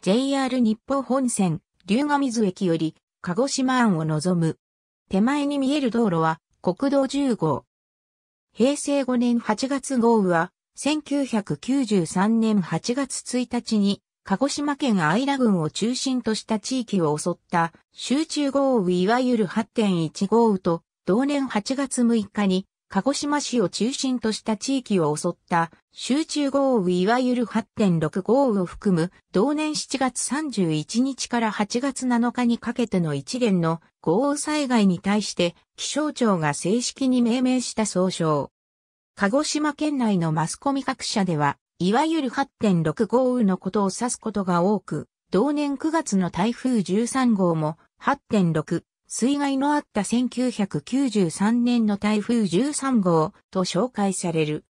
JR 日報本線、龍ヶ水駅より、鹿児島湾を望む。手前に見える道路は、国道10号。平成5年8月豪雨は、1993年8月1日に、鹿児島県姶良郡を中心とした地域を襲った、集中豪雨いわゆる8.1豪雨と、同年8月6日に、鹿児島市を中心とした地域を襲った集中豪雨いわゆる8.6豪雨を含む同年7月31日から8月7日にかけての一連の豪雨災害に対して気象庁が正式に命名した総称。鹿児島県内のマスコミ各社では、いわゆる8.6豪雨のことを指すことが多く、同年9月の台風13号も8.6水害のあった1993年の台風13号と紹介される。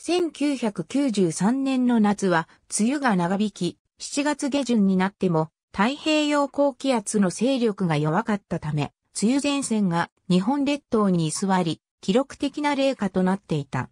1993年の夏は梅雨が長引き、7月下旬になっても太平洋高気圧の勢力が弱かったため、梅雨前線が日本列島に居座り、記録的な冷夏となっていた。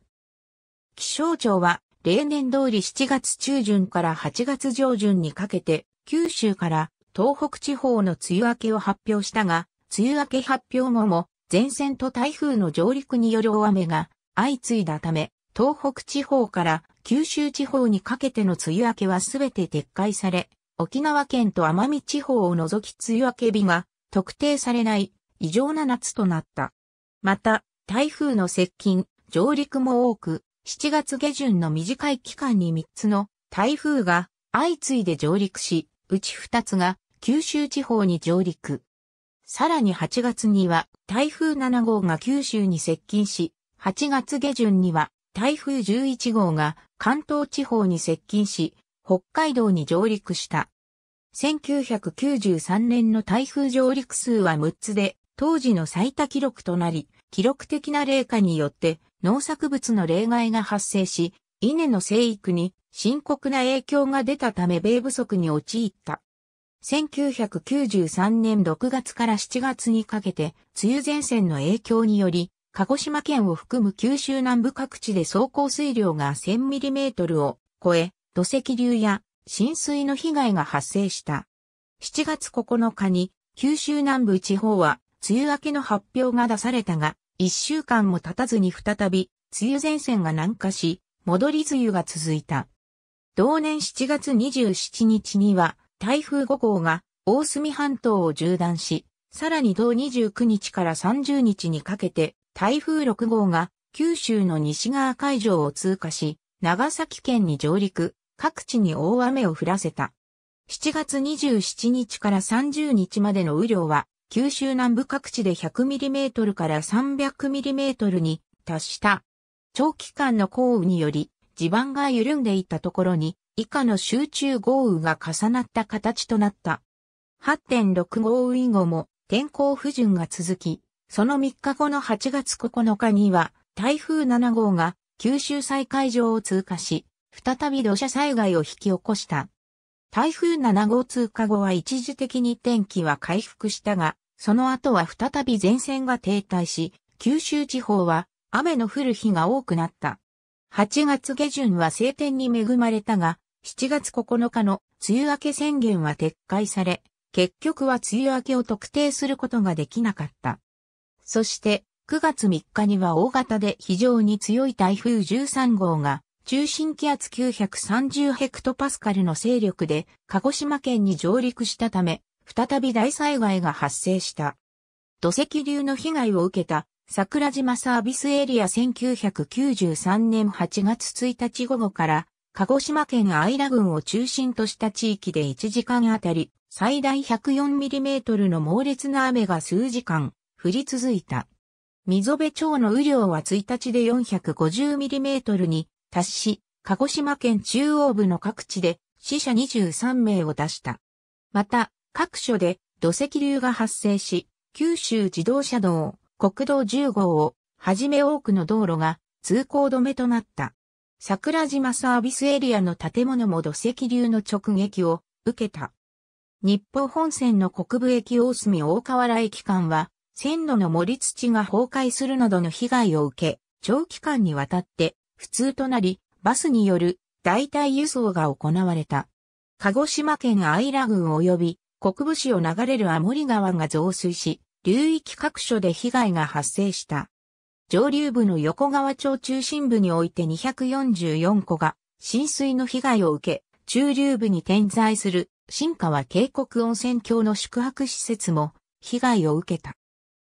気象庁は例年通り7月中旬から8月上旬にかけて、九州から東北地方の梅雨明けを発表したが、梅雨明け発表後も前線と台風の上陸による大雨が相次いだため、東北地方から九州地方にかけての梅雨明けはすべて撤回され、沖縄県と奄美地方を除き梅雨明け日が特定されない異常な夏となった。また、台風の接近、上陸も多く、7月下旬の短い期間に3つの台風が相次いで上陸し、うち2つが九州地方に上陸。さらに8月には台風7号が九州に接近し、8月下旬には台風11号が関東地方に接近し、北海道に上陸した。1993年の台風上陸数は6つで、当時の最多記録となり、記録的な冷夏によって農作物の例外が発生し、稲の生育に深刻な影響が出たため米不足に陥った。1993年6月から7月にかけて、梅雨前線の影響により、鹿児島県を含む九州南部各地で走行水量が1 0 0 0トルを超え、土石流や浸水の被害が発生した。7月9日に九州南部地方は梅雨明けの発表が出されたが、1週間も経たずに再び梅雨前線が南下し、戻り梅雨が続いた。同年7月27日には台風5号が大隅半島を縦断し、さらに同29日から30日にかけて台風6号が九州の西側海上を通過し、長崎県に上陸、各地に大雨を降らせた。7月27日から30日までの雨量は、九州南部各地で 100mm から 300mm に達した。長期間の降雨により、地盤が緩んでいたところに、以下の集中豪雨が重なった形となった。8.6豪雨以後も天候不順が続き、その3日後の8月9日には台風7号が九州再海上を通過し、再び土砂災害を引き起こした。台風7号通過後は一時的に天気は回復したが、その後は再び前線が停滞し、九州地方は雨の降る日が多くなった。8月下旬は晴天に恵まれたが、7月9日の梅雨明け宣言は撤回され、結局は梅雨明けを特定することができなかった。そして、9月3日には大型で非常に強い台風13号が、中心気圧930ヘクトパスカルの勢力で、鹿児島県に上陸したため、再び大災害が発生した。土石流の被害を受けた桜島サービスエリア1993年8月1日午後から鹿児島県姶良郡を中心とした地域で1時間あたり、最大1 0 4トルの猛烈な雨が数時間降り続いた。溝部町の雨量は1日で4 5 0トルに達し、鹿児島県中央部の各地で死者23名を出した。また、各所で土石流が発生し、九州自動車道、国道10号をはじめ多くの道路が通行止めとなった。桜島サービスエリアの建物も土石流の直撃を受けた。日報本線の国部駅大隅大河原駅間は、線路の盛り土が崩壊するなどの被害を受け、長期間にわたって普通となり、バスによる代替輸送が行われた。鹿児島県アイラ郡及び国部市を流れる青森川が増水し、流域各所で被害が発生した。上流部の横川町中心部において244戸が浸水の被害を受け、中流部に点在する新川渓谷温泉郷の宿泊施設も被害を受けた。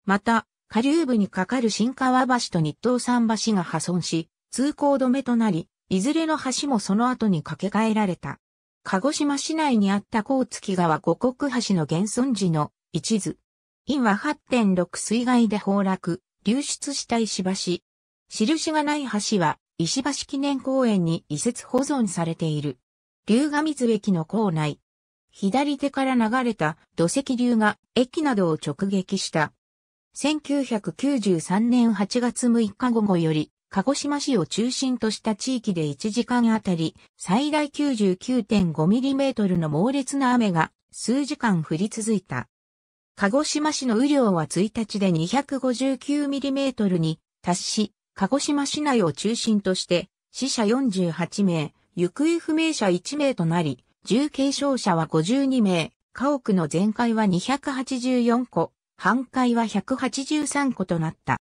また、下流部に架かる新川橋と日東桟橋が破損し、通行止めとなり、いずれの橋もその後に架け替えられた。鹿児島市内にあった甲月川五国橋の現存時の一図。因は8.6水害で崩落、流出した石橋。印がない橋は、石橋記念公園に移設保存されている。龍河水駅の構内。左手から流れた土石流が駅などを直撃した。1993年8月6日午後より、鹿児島市を中心とした地域で1時間あたり最大 99.5mm の猛烈な雨が数時間降り続いた。鹿児島市の雨量は1日で 259mm に達し、鹿児島市内を中心として死者48名、行方不明者1名となり、重軽傷者は52名、家屋の全壊は284個、半壊は183個となった。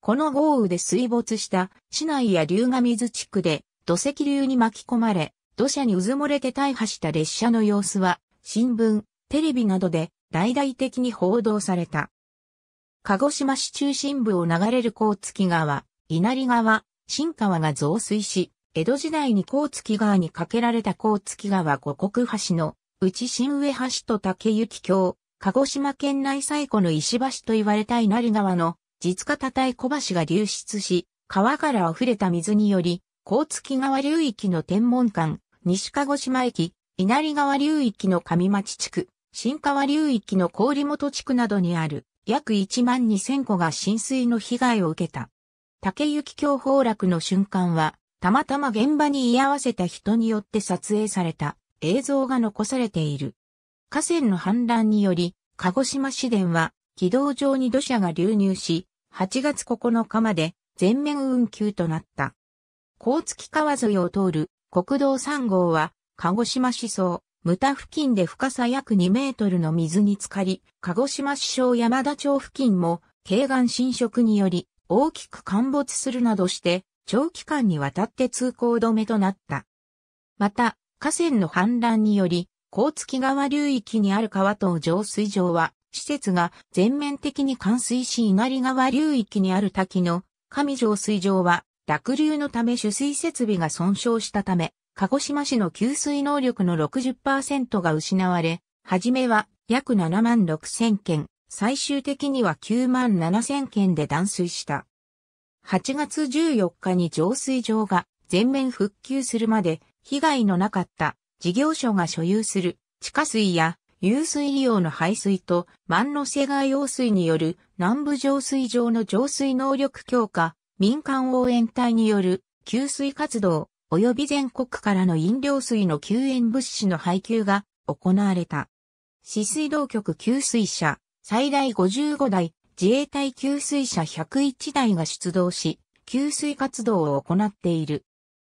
この豪雨で水没した市内や龍ヶ水地区で土石流に巻き込まれ、土砂に渦漏れて大破した列車の様子は新聞、テレビなどで大々的に報道された。鹿児島市中心部を流れる甲月川、稲荷川、新川が増水し、江戸時代に甲月川に架けられた甲月川五国橋の、内新上橋と竹雪橋、鹿児島県内最古の石橋と言われた稲荷川の、実家たたい小橋が流出し、川から溢れた水により、甲月川流域の天文館、西鹿児島駅、稲荷川流域の上町地区、新川流域の郡本地区などにある約1万2000戸が浸水の被害を受けた。竹雪橋崩落の瞬間は、たまたま現場に居合わせた人によって撮影された映像が残されている。河川の氾濫により、鹿児島市電は、軌道上に土砂が流入し、8月9日まで全面運休となった。甲月川沿いを通る国道3号は、鹿児島市総牟田付近で深さ約2メートルの水に浸かり、鹿児島市小山田町付近も、軽岩浸食により、大きく陥没するなどして、長期間にわたって通行止めとなった。また、河川の氾濫により、甲月川流域にある川等浄水場は、施設が全面的に冠水し稲荷川流域にある滝の上浄水場は、濁流のため取水設備が損傷したため、鹿児島市の給水能力の60%が失われ、はじめは約7万6千件、最終的には9万7千件で断水した。8月14日に浄水場が全面復旧するまで被害のなかった事業所が所有する地下水や有水利用の排水と万の瀬川用水による南部浄水場の浄水能力強化、民間応援隊による給水活動、及び全国からの飲料水の救援物資の配給が行われた。市水道局給水車、最大55台、自衛隊給水車101台が出動し、給水活動を行っている。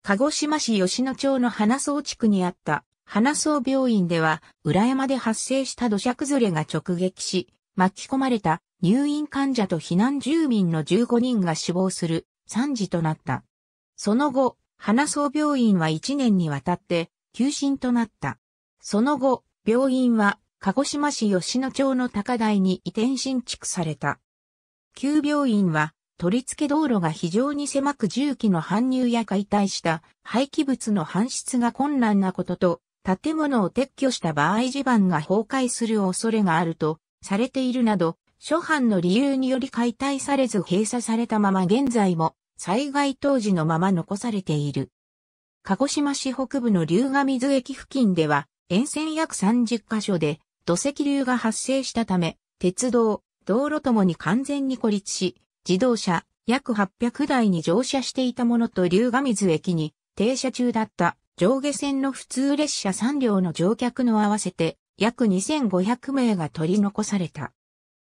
鹿児島市吉野町の花荘地区にあった花荘病院では、裏山で発生した土砂崩れが直撃し、巻き込まれた入院患者と避難住民の15人が死亡する惨事となった。その後、花草病院は1年にわたって休診となった。その後、病院は鹿児島市吉野町の高台に移転新築された。旧病院は取り付け道路が非常に狭く重機の搬入や解体した廃棄物の搬出が困難なことと、建物を撤去した場合地盤が崩壊する恐れがあるとされているなど、諸般の理由により解体されず閉鎖されたまま現在も災害当時のまま残されている。鹿児島市北部の龍ヶ水駅付近では、沿線約30カ所で土石流が発生したため、鉄道、道路ともに完全に孤立し、自動車約800台に乗車していたものと龍ヶ水駅に停車中だった上下線の普通列車3両の乗客の合わせて約2500名が取り残された。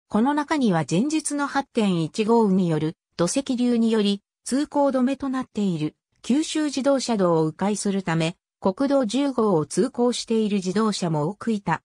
この中には前日の8.15による土石流により通行止めとなっている九州自動車道を迂回するため、国道10号を通行している自動車も多くいた。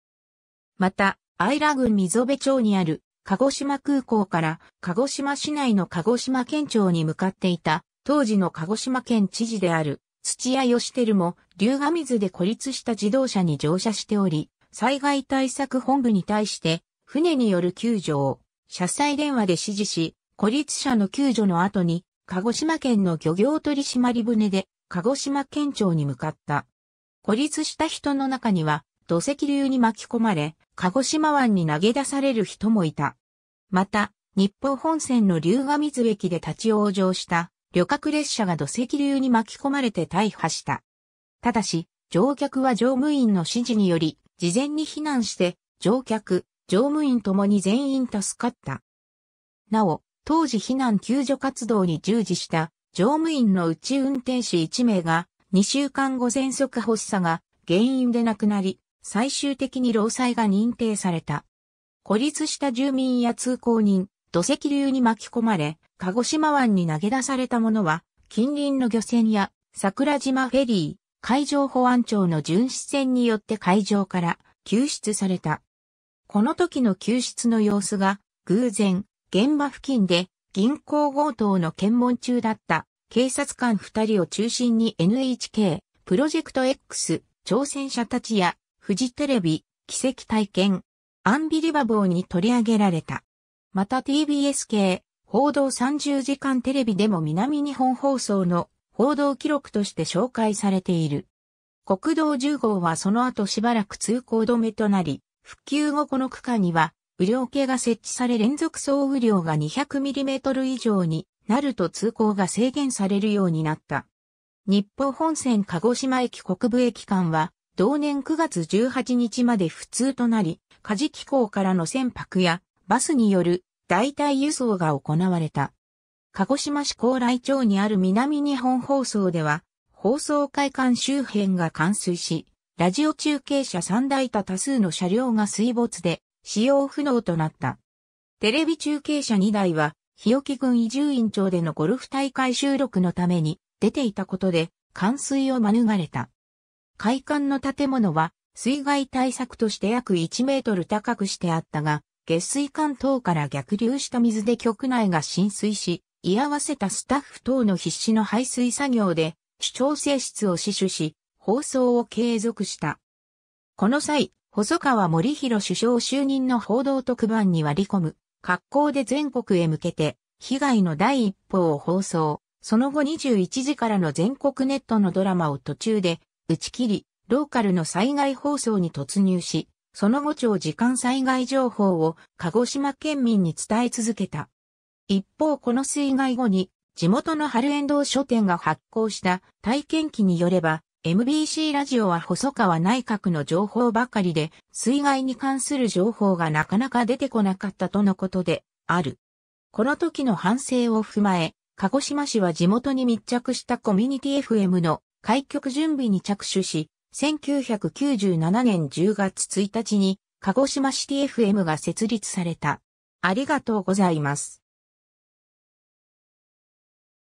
また、アイラ郡溝部町にある鹿児島空港から鹿児島市内の鹿児島県庁に向かっていた当時の鹿児島県知事である土屋義輝も龍河水で孤立した自動車に乗車しており、災害対策本部に対して船による救助を車載電話で指示し、孤立者の救助の後に鹿児島県の漁業取締船で、鹿児島県庁に向かった。孤立した人の中には、土石流に巻き込まれ、鹿児島湾に投げ出される人もいた。また、日報本線の龍ヶ水駅で立ち往生した旅客列車が土石流に巻き込まれて大破した。ただし、乗客は乗務員の指示により、事前に避難して、乗客、乗務員ともに全員助かった。なお、当時避難救助活動に従事した乗務員のうち運転士1名が2週間後喘息発作が原因で亡くなり、最終的に労災が認定された。孤立した住民や通行人、土石流に巻き込まれ、鹿児島湾に投げ出されたものは、近隣の漁船や桜島フェリー、海上保安庁の巡視船によって海上から救出された。この時の救出の様子が偶然現場付近で銀行強盗の検問中だった警察官二人を中心に NHK、プロジェクト X、挑戦者たちや、フジテレビ、奇跡体験、アンビリバボーに取り上げられた。また TBS 系、報道30時間テレビでも南日本放送の報道記録として紹介されている。国道10号はその後しばらく通行止めとなり、復旧後この区間には雨量計が設置され連続総雨量が 200mm 以上になると通行が制限されるようになった。日報本線鹿児島駅国部駅間は、同年9月18日まで普通となり、火事機構からの船舶やバスによる代替輸送が行われた。鹿児島市高麗町にある南日本放送では、放送会館周辺が冠水し、ラジオ中継車3台と多数の車両が水没で使用不能となった。テレビ中継車2台は、日置郡移住院長でのゴルフ大会収録のために出ていたことで、冠水を免れた。会館の建物は、水害対策として約1メートル高くしてあったが、下水管等から逆流した水で局内が浸水し、居合わせたスタッフ等の必死の排水作業で、主張性質を死守し、放送を継続した。この際、細川森弘首相就任の報道特番に割り込む、格好で全国へ向けて、被害の第一報を放送。その後21時からの全国ネットのドラマを途中で打ち切り、ローカルの災害放送に突入し、その後長時間災害情報を鹿児島県民に伝え続けた。一方この水害後に地元の春遠藤書店が発行した体験記によれば、MBC ラジオは細川内閣の情報ばかりで、水害に関する情報がなかなか出てこなかったとのことで、ある。この時の反省を踏まえ、鹿児島市は地元に密着したコミュニティ FM の開局準備に着手し、1997年10月1日に鹿児島シティ FM が設立された。ありがとうございます。